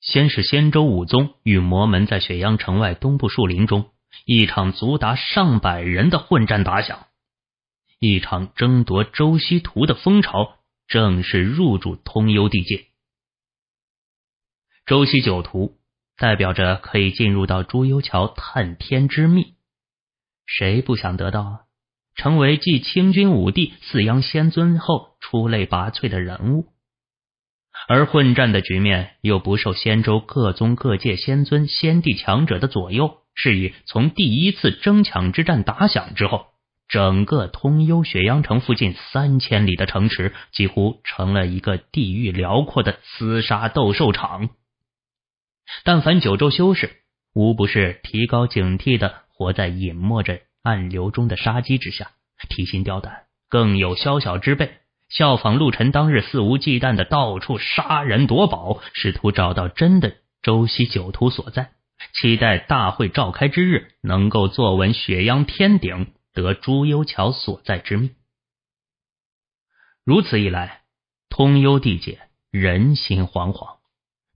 先是仙州武宗与魔门在雪阳城外东部树林中一场足达上百人的混战打响，一场争夺周西图的风潮正式入主通幽地界。周西九图代表着可以进入到朱幽桥探天之秘，谁不想得到啊？成为继清君武帝、四阳仙尊后出类拔萃的人物。而混战的局面又不受仙州各宗各界仙尊、仙帝强者的左右，是以从第一次争抢之战打响之后，整个通幽雪阳城附近三千里的城池几乎成了一个地域辽阔的厮杀斗兽场。但凡九州修士，无不是提高警惕的活在隐没着暗流中的杀机之下，提心吊胆；更有宵小之辈。效仿陆晨当日肆无忌惮的到处杀人夺宝，试图找到真的周西九徒所在，期待大会召开之日能够坐稳雪央天顶，得朱幽桥所在之秘。如此一来，通幽地界人心惶惶，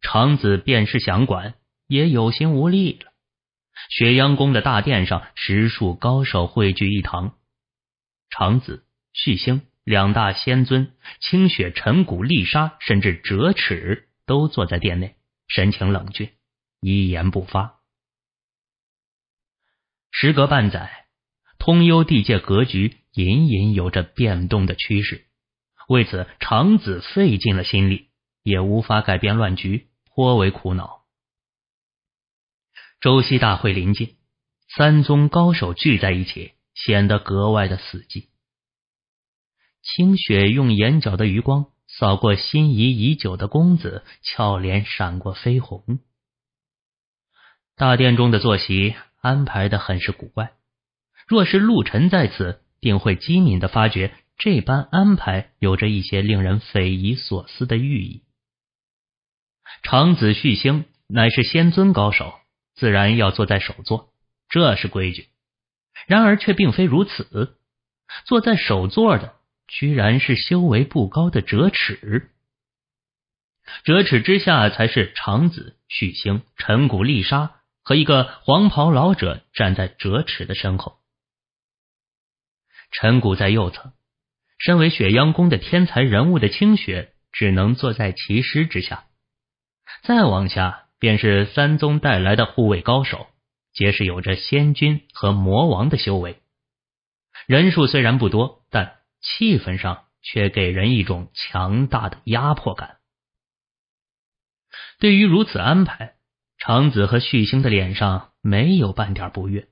长子便是想管，也有心无力了。雪央宫的大殿上，十数高手汇聚一堂，长子旭星。两大仙尊清雪、陈谷、丽莎，甚至折尺都坐在殿内，神情冷峻，一言不发。时隔半载，通幽地界格局隐隐有着变动的趋势，为此长子费尽了心力，也无法改变乱局，颇为苦恼。周西大会临近，三宗高手聚在一起，显得格外的死寂。清雪用眼角的余光扫过心仪已久的公子，俏脸闪过绯红。大殿中的坐席安排的很是古怪，若是陆晨在此，定会机敏的发觉这般安排有着一些令人匪夷所思的寓意。长子旭星乃是仙尊高手，自然要坐在首座，这是规矩。然而却并非如此，坐在首座的。居然是修为不高的折尺，折尺之下才是长子许兴、陈谷、丽莎和一个黄袍老者站在折尺的身后。陈谷在右侧，身为雪阳宫的天才人物的清雪只能坐在其师之下。再往下便是三宗带来的护卫高手，皆是有着仙君和魔王的修为，人数虽然不多。气氛上却给人一种强大的压迫感。对于如此安排，长子和旭星的脸上没有半点不悦，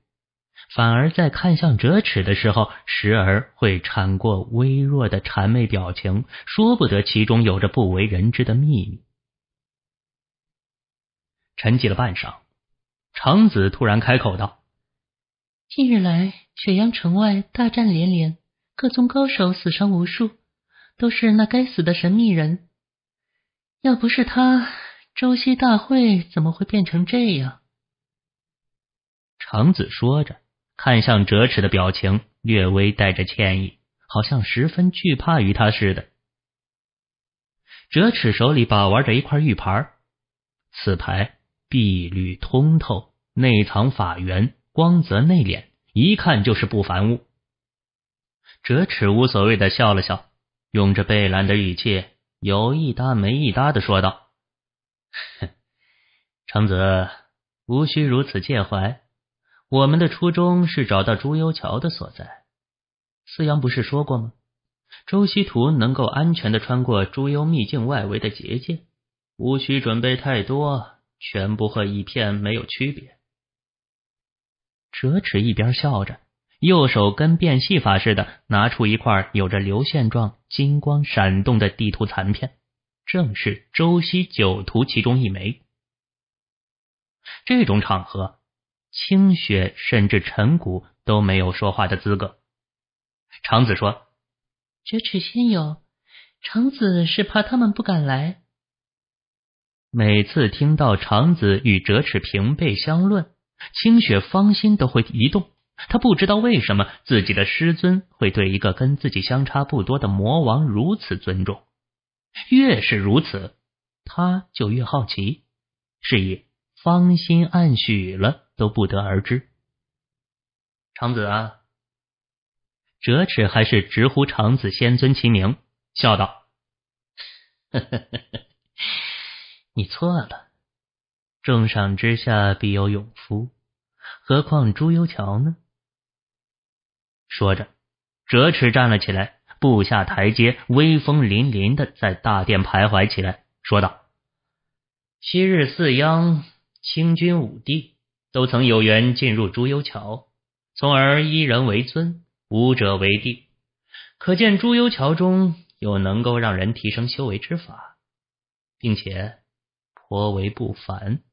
反而在看向折尺的时候，时而会闪过微弱的谄媚表情，说不得其中有着不为人知的秘密。沉寂了半晌，长子突然开口道：“近日来，雪阳城外大战连连。”各宗高手死伤无数，都是那该死的神秘人。要不是他，周西大会怎么会变成这样？长子说着，看向折尺的表情略微带着歉意，好像十分惧怕于他似的。折尺手里把玩着一块玉牌，此牌碧绿通透，内藏法源，光泽内敛，一看就是不凡物。折尺无所谓的笑了笑，用着贝兰的语气，有一搭没一搭的说道：“程子，无需如此介怀。我们的初衷是找到朱幽桥的所在。思阳不是说过吗？周西图能够安全的穿过朱幽秘境外围的结界，无需准备太多，全部和一片没有区别。”折尺一边笑着。右手跟变戏法似的拿出一块有着流线状金光闪动的地图残片，正是周西九图其中一枚。这种场合，清雪甚至陈谷都没有说话的资格。长子说：“折尺仙友，长子是怕他们不敢来。”每次听到长子与折尺平辈相论，清雪芳心都会一动。他不知道为什么自己的师尊会对一个跟自己相差不多的魔王如此尊重，越是如此，他就越好奇，是以芳心暗许了，都不得而知。长子，啊，折尺还是直呼长子仙尊其名，笑道：“呵呵呵呵，你错了，重赏之下必有勇夫，何况朱由桥呢？”说着，折尺站了起来，步下台阶，威风凛凛的在大殿徘徊起来，说道：“昔日四央清君武帝都曾有缘进入朱由桥，从而一人为尊，武者为帝，可见朱由桥中有能够让人提升修为之法，并且颇为不凡。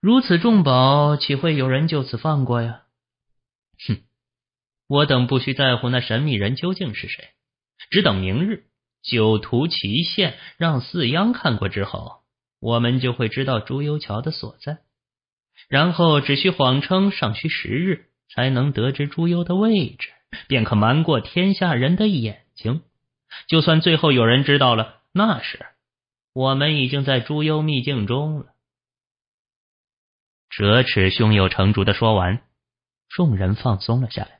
如此重宝，岂会有人就此放过呀？哼！”我等不需在乎那神秘人究竟是谁，只等明日九图奇现，让四央看过之后，我们就会知道朱幽桥的所在。然后只需谎称尚需十日才能得知朱幽的位置，便可瞒过天下人的眼睛。就算最后有人知道了，那是我们已经在朱幽秘境中了。折尺胸有成竹的说完，众人放松了下来。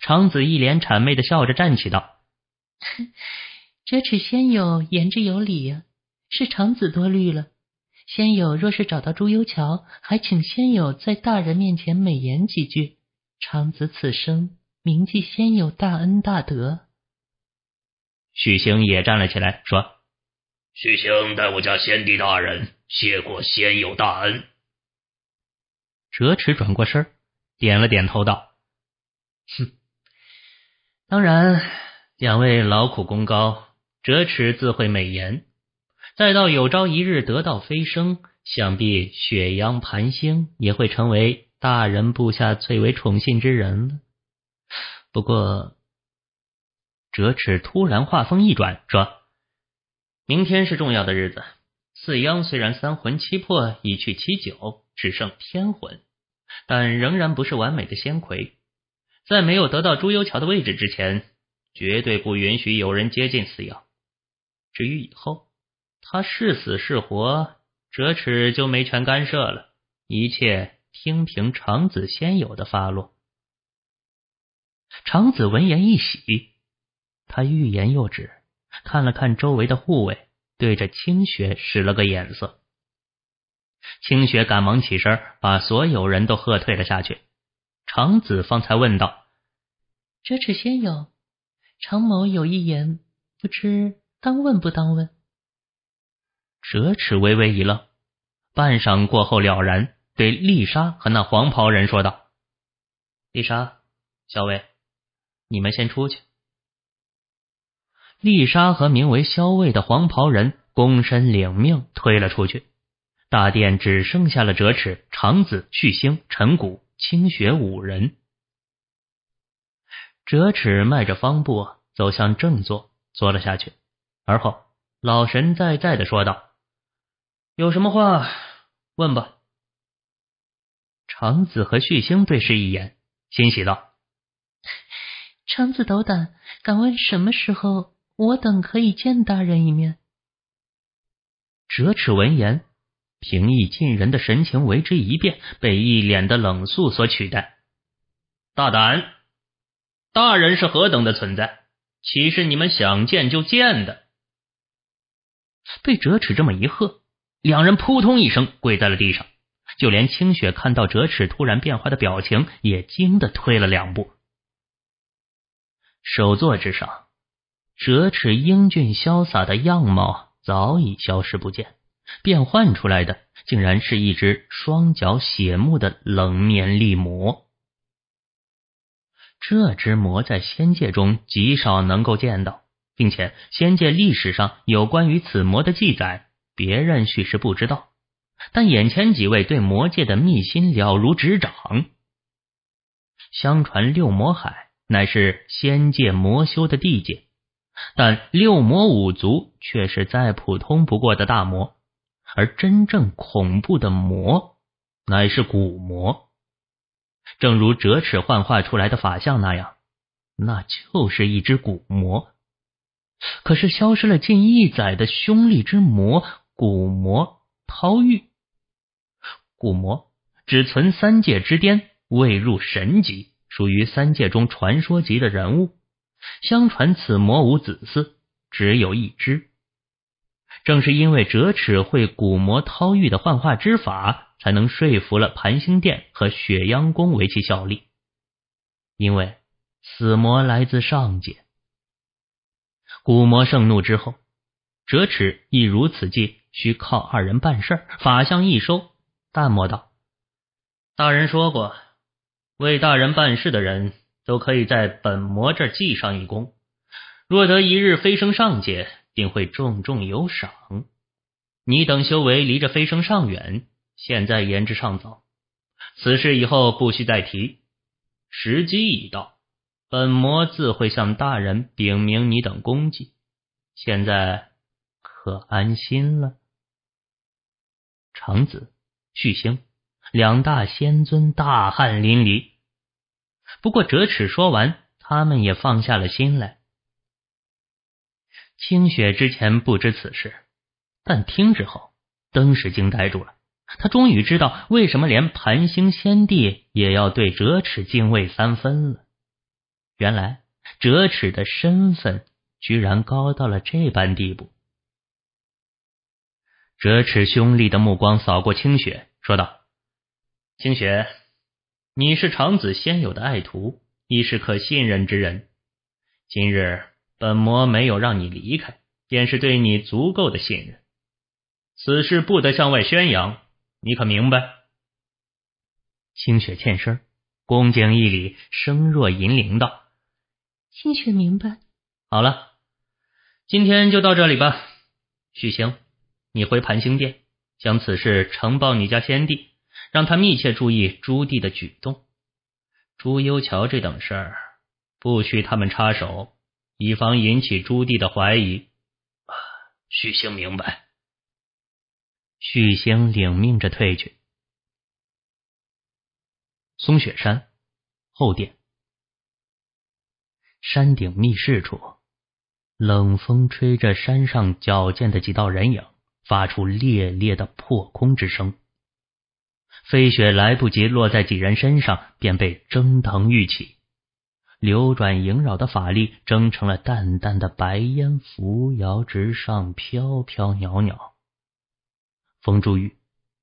长子一脸谄媚的笑着站起道：“折尺仙友言之有理呀，是长子多虑了。仙友若是找到朱由桥，还请仙友在大人面前美言几句，长子此生铭记仙友大恩大德。”许行也站了起来说：“许行代我家先帝大人谢过仙友大恩。”折尺转过身，点了点头道。哼，当然，两位劳苦功高，折尺自会美言。再到有朝一日得道飞升，想必雪央盘星也会成为大人部下最为宠信之人了。不过，折尺突然话锋一转，说：“明天是重要的日子。四央虽然三魂七魄已去七九，只剩天魂，但仍然不是完美的仙魁。”在没有得到朱由桥的位置之前，绝对不允许有人接近死妖。至于以后他是死是活，折尺就没权干涉了，一切听凭长子先有的发落。长子闻言一喜，他欲言又止，看了看周围的护卫，对着清雪使了个眼色。清雪赶忙起身，把所有人都喝退了下去。长子方才问道：“折尺仙友，常某有一言，不知当问不当问。”折尺微微一愣，半晌过后了然，对丽莎和那黄袍人说道：“丽莎，校尉，你们先出去。”丽莎和名为校尉的黄袍人躬身领命，推了出去。大殿只剩下了折尺、长子、旭星、陈谷。清雪五人，折尺迈着方步走向正座，坐了下去，而后老神在在的说道：“有什么话问吧。”长子和旭星对视一眼，欣喜道：“ 长子斗胆，敢问什么时候我等可以见大人一面？”折尺闻言。平易近人的神情为之一变，被一脸的冷肃所取代。大胆！大人是何等的存在，岂是你们想见就见的？被折尺这么一喝，两人扑通一声跪在了地上。就连清雪看到折尺突然变化的表情，也惊得退了两步。首座之上，折尺英俊潇洒的样貌早已消失不见。变换出来的竟然是一只双脚血目的冷面厉魔。这只魔在仙界中极少能够见到，并且仙界历史上有关于此魔的记载，别人许是不知道，但眼前几位对魔界的秘辛了如指掌。相传六魔海乃是仙界魔修的地界，但六魔五族却是再普通不过的大魔。而真正恐怖的魔，乃是古魔。正如折尺幻化出来的法相那样，那就是一只古魔。可是消失了近一载的凶力之魔古魔，逃玉，古魔只存三界之巅，未入神级，属于三界中传说级的人物。相传此魔无子嗣，只有一只。正是因为折尺会鼓魔掏玉的幻化之法，才能说服了盘星殿和雪阳宫为其效力。因为此魔来自上界，骨魔盛怒之后，折尺亦如此计，需靠二人办事儿。法相一收，淡漠道：“大人说过，为大人办事的人都可以在本魔这记上一功，若得一日飞升上界。”定会重重有赏。你等修为离着飞升尚远，现在言之尚早。此事以后不需再提，时机已到，本魔自会向大人禀明你等功绩。现在可安心了。长子、续星两大仙尊大汗淋漓，不过折尺说完，他们也放下了心来。清雪之前不知此事，但听之后，登时惊呆住了。他终于知道为什么连盘星仙帝也要对折尺敬畏三分了。原来折尺的身份居然高到了这般地步。折尺凶厉的目光扫过清雪，说道：“清雪，你是长子先友的爱徒，亦是可信任之人。今日。”本魔没有让你离开，便是对你足够的信任。此事不得向外宣扬，你可明白？清雪欠身，恭敬一礼，声若银铃道：“清雪明白。”好了，今天就到这里吧。许行，你回盘星殿，将此事呈报你家先帝，让他密切注意朱棣的举动。朱由桥这等事儿，不需他们插手。以防引起朱棣的怀疑，许兴明白。许兴领命着退去。松雪山后殿山顶密室处，冷风吹着山上矫健的几道人影，发出猎猎的破空之声。飞雪来不及落在几人身上，便被蒸腾欲起。流转萦绕的法力蒸成了淡淡的白烟，扶摇直上，飘飘袅袅。风珠雨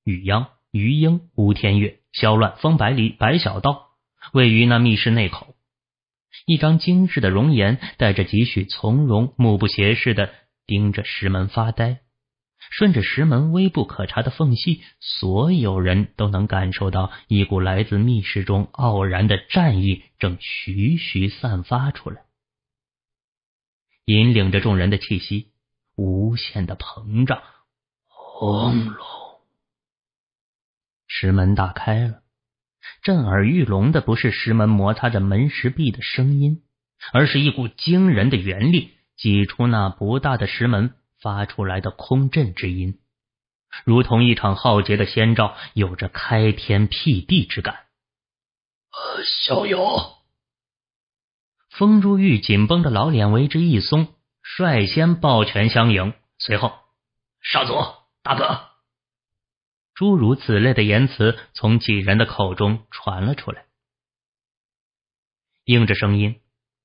雨央余英、吴天月萧乱风百里白小道位于那密室内口，一张精致的容颜带着几许从容，目不斜视的盯着石门发呆。顺着石门微不可察的缝隙，所有人都能感受到一股来自密室中傲然的战意正徐徐散发出来，引领着众人的气息无限的膨胀。轰隆！石门打开了，震耳欲聋的不是石门摩擦着门石壁的声音，而是一股惊人的元力挤出那不大的石门。发出来的空震之音，如同一场浩劫的先兆，有着开天辟地之感。小友，风珠玉紧绷的老脸为之一松，率先抱拳相迎，随后少佐大哥，诸如此类的言辞从几人的口中传了出来。应着声音，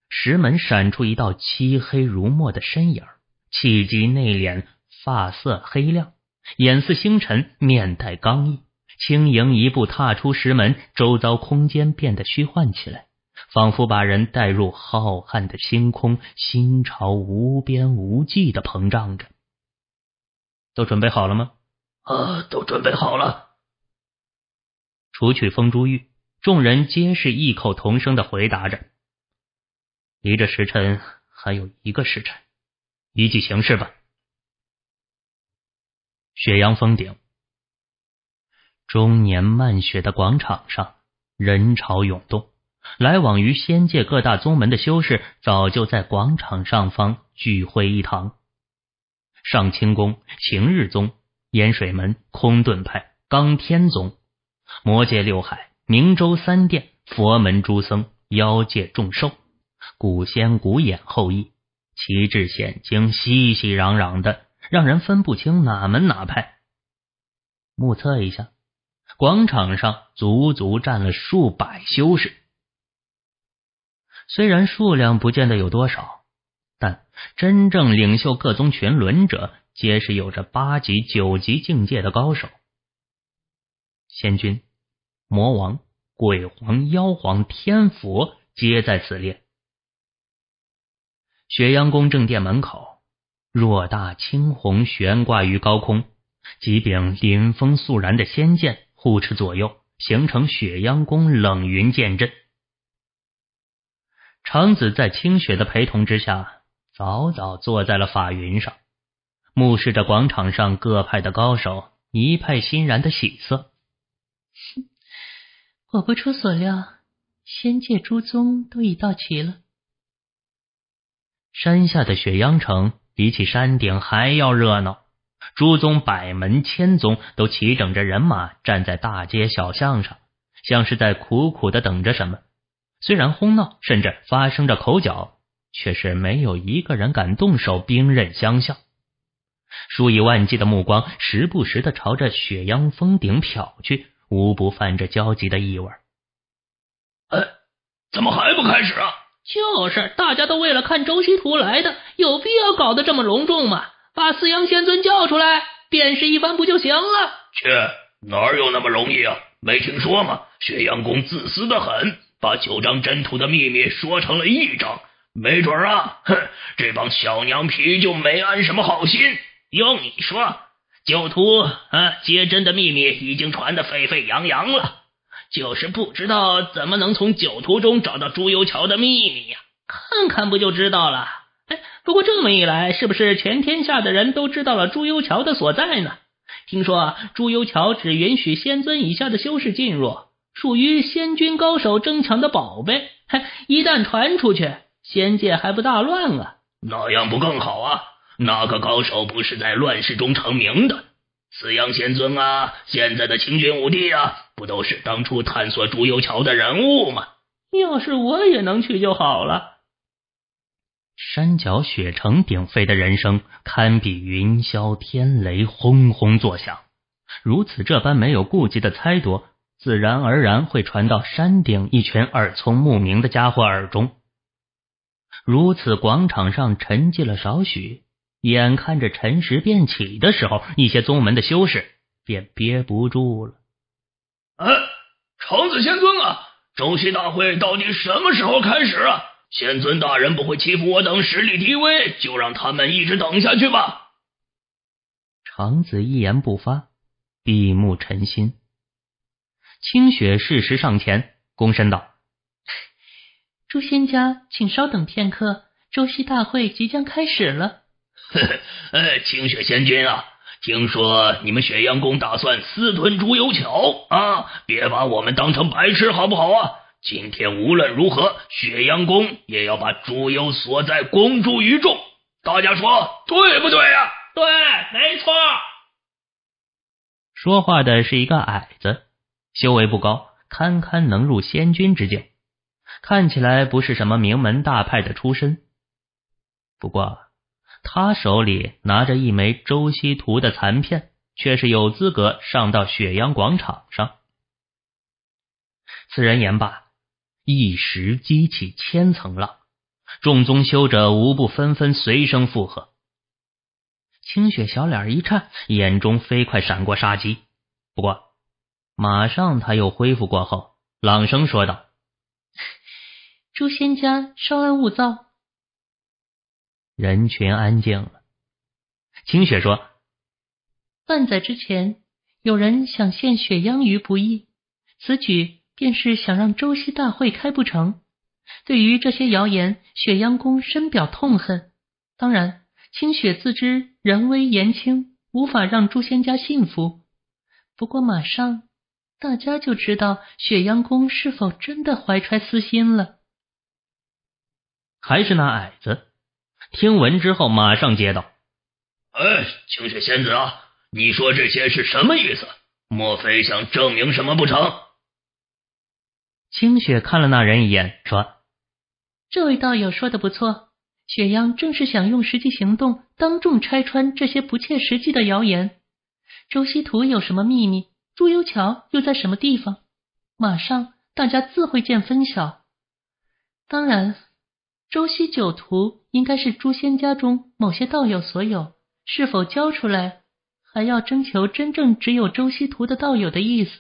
石门闪出一道漆黑如墨的身影气急内敛，发色黑亮，眼似星辰，面带刚毅，轻盈一步踏出石门，周遭空间变得虚幻起来，仿佛把人带入浩瀚的星空，心潮无边无际的膨胀着。都准备好了吗？啊，都准备好了。除去风珠玉，众人皆是异口同声的回答着。离这时辰还有一个时辰。依据行事吧。雪阳峰顶，终年漫雪的广场上人潮涌动，来往于仙界各大宗门的修士早就在广场上方聚会一堂。上清宫、晴日宗、延水门、空遁派、刚天宗、魔界六海、明州三殿、佛门诸僧、妖界众兽、古仙古眼后裔。旗帜显旌，熙熙攘攘的，让人分不清哪门哪派。目测一下，广场上足足站了数百修士。虽然数量不见得有多少，但真正领袖各宗群伦者，皆是有着八级、九级境界的高手。仙君、魔王、鬼皇、妖皇、天佛，皆在此列。雪阳宫正殿门口，偌大青红悬挂于高空，几柄凛风肃然的仙剑护持左右，形成雪阳宫冷云剑阵。长子在清雪的陪同之下，早早坐在了法云上，目视着广场上各派的高手，一派欣然的喜色。我不出所料，仙界诸宗都已到齐了。山下的雪央城比起山顶还要热闹，诸宗百门千宗都齐整着人马站在大街小巷上，像是在苦苦的等着什么。虽然哄闹，甚至发生着口角，却是没有一个人敢动手兵刃相向。数以万计的目光时不时的朝着雪央峰顶瞟去，无不泛着焦急的意味。哎，怎么还不开始啊？就是，大家都为了看周西图来的，有必要搞得这么隆重吗？把四阳仙尊叫出来便是一番不就行了？切，哪有那么容易啊？没听说吗？血阳宫自私的很，把九张真图的秘密说成了一张，没准啊！哼，这帮小娘皮就没安什么好心。要你说，九图啊接真的秘密已经传的沸沸扬扬了。就是不知道怎么能从酒徒中找到朱由桥的秘密呀？看看不就知道了。哎，不过这么一来，是不是全天下的人都知道了朱由桥的所在呢？听说朱由桥只允许仙尊以下的修士进入，属于仙君高手争抢的宝贝。嘿，一旦传出去，仙界还不大乱了？那样不更好啊？哪个高手不是在乱世中成名的？四阳仙尊啊，现在的青云武帝啊，不都是当初探索朱由桥的人物吗？要是我也能去就好了。山脚雪城鼎沸的人声，堪比云霄天雷轰轰作响。如此这般没有顾忌的猜夺，自然而然会传到山顶一群耳聪目明的家伙耳中。如此广场上沉寂了少许。眼看着辰时便起的时候，一些宗门的修士便憋不住了。哎，长子仙尊啊，周西大会到底什么时候开始啊？仙尊大人不会欺负我等实力低微，就让他们一直等下去吧。长子一言不发，闭目沉心。清雪适时上前，躬身道：“诸仙家，请稍等片刻，周西大会即将开始了。”呵 呵，清雪仙君啊，听说你们雪阳宫打算私吞朱由巧啊？别把我们当成白痴好不好啊？今天无论如何，雪阳宫也要把朱由所在公诸于众。大家说对不对呀？对，没错。说话的是一个矮子，修为不高，堪堪能入仙君之境，看起来不是什么名门大派的出身，不过。他手里拿着一枚周西图的残片，却是有资格上到雪阳广场上。此人言罢，一时激起千层浪，众宗修者无不纷纷随声附和。清雪小脸一颤，眼中飞快闪过杀机，不过马上他又恢复过后，朗声说道：“诛仙家，稍安勿躁。”人群安静了。晴雪说：“半载之前，有人想献雪央于不义，此举便是想让周西大会开不成。对于这些谣言，雪央宫深表痛恨。当然，晴雪自知人微言轻，无法让诛仙家信服。不过，马上大家就知道雪央宫是否真的怀揣私心了。还是那矮子。”听闻之后，马上接道：“哎，青雪仙子啊，你说这些是什么意思？莫非想证明什么不成？”青雪看了那人一眼，说：“这位道友说的不错，雪央正是想用实际行动，当众拆穿这些不切实际的谣言。周西图有什么秘密？朱由桥又在什么地方？马上大家自会见分晓。当然，周西九图。”应该是诛仙家中某些道友所有，是否交出来，还要征求真正只有周西图的道友的意思。